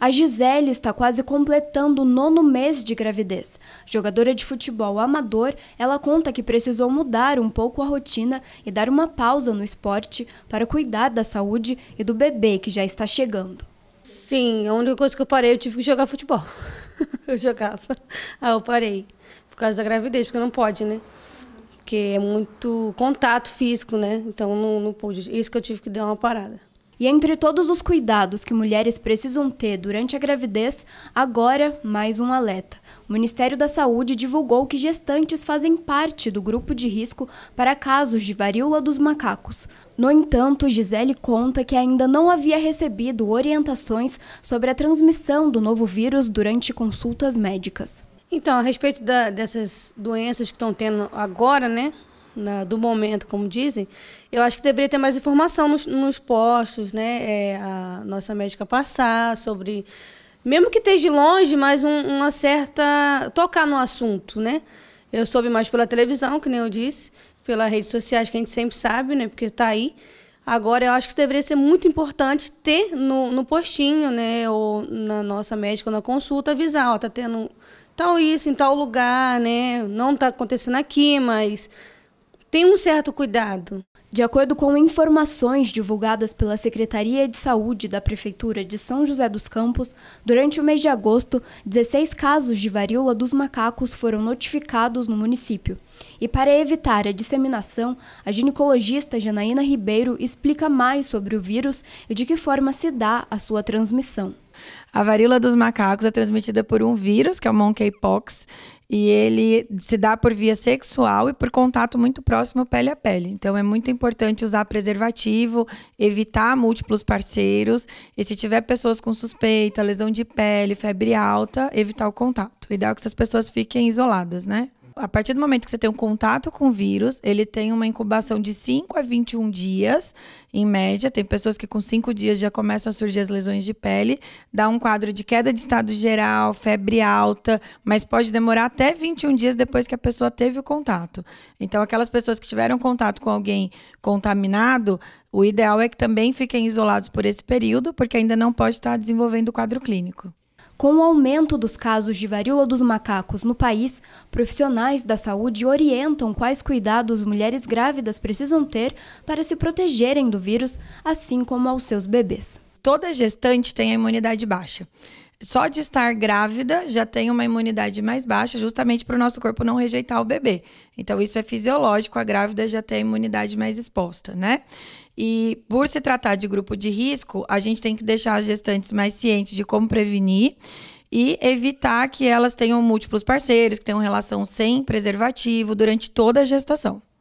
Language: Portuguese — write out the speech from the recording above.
A Gisele está quase completando o nono mês de gravidez. Jogadora de futebol amador, ela conta que precisou mudar um pouco a rotina e dar uma pausa no esporte para cuidar da saúde e do bebê que já está chegando. Sim, a única coisa que eu parei, eu tive que jogar futebol. eu jogava. Aí ah, eu parei. Por causa da gravidez, porque não pode, né? Porque é muito contato físico, né? Então não, não pude. Isso que eu tive que dar uma parada. E entre todos os cuidados que mulheres precisam ter durante a gravidez, agora mais um alerta. O Ministério da Saúde divulgou que gestantes fazem parte do grupo de risco para casos de varíola dos macacos. No entanto, Gisele conta que ainda não havia recebido orientações sobre a transmissão do novo vírus durante consultas médicas. Então, a respeito da, dessas doenças que estão tendo agora, né? na, do momento, como dizem, eu acho que deveria ter mais informação nos, nos postos, né? É, a nossa médica passar sobre, mesmo que esteja longe, mas um, uma certa tocar no assunto, né? Eu soube mais pela televisão, que nem eu disse, pelas redes sociais que a gente sempre sabe, né? Porque está aí. Agora, eu acho que deveria ser muito importante ter no, no postinho, né? Ou na nossa médica, ou na consulta, avisar, ó, tá tendo tal isso em tal lugar, né? Não está acontecendo aqui, mas tem um certo cuidado. De acordo com informações divulgadas pela Secretaria de Saúde da Prefeitura de São José dos Campos, durante o mês de agosto, 16 casos de varíola dos macacos foram notificados no município. E para evitar a disseminação, a ginecologista Janaína Ribeiro explica mais sobre o vírus e de que forma se dá a sua transmissão. A varíola dos macacos é transmitida por um vírus, que é o monkeypox, e ele se dá por via sexual e por contato muito próximo pele a pele. Então é muito importante usar preservativo, evitar múltiplos parceiros. E se tiver pessoas com suspeita, lesão de pele, febre alta, evitar o contato. O ideal é que essas pessoas fiquem isoladas, né? A partir do momento que você tem um contato com o vírus, ele tem uma incubação de 5 a 21 dias, em média. Tem pessoas que com 5 dias já começam a surgir as lesões de pele, dá um quadro de queda de estado geral, febre alta, mas pode demorar até 21 dias depois que a pessoa teve o contato. Então, aquelas pessoas que tiveram contato com alguém contaminado, o ideal é que também fiquem isolados por esse período, porque ainda não pode estar desenvolvendo o quadro clínico. Com o aumento dos casos de varíola dos macacos no país, profissionais da saúde orientam quais cuidados mulheres grávidas precisam ter para se protegerem do vírus, assim como aos seus bebês. Toda gestante tem a imunidade baixa só de estar grávida já tem uma imunidade mais baixa, justamente para o nosso corpo não rejeitar o bebê. Então, isso é fisiológico, a grávida já tem a imunidade mais exposta, né? E por se tratar de grupo de risco, a gente tem que deixar as gestantes mais cientes de como prevenir e evitar que elas tenham múltiplos parceiros, que tenham relação sem preservativo durante toda a gestação.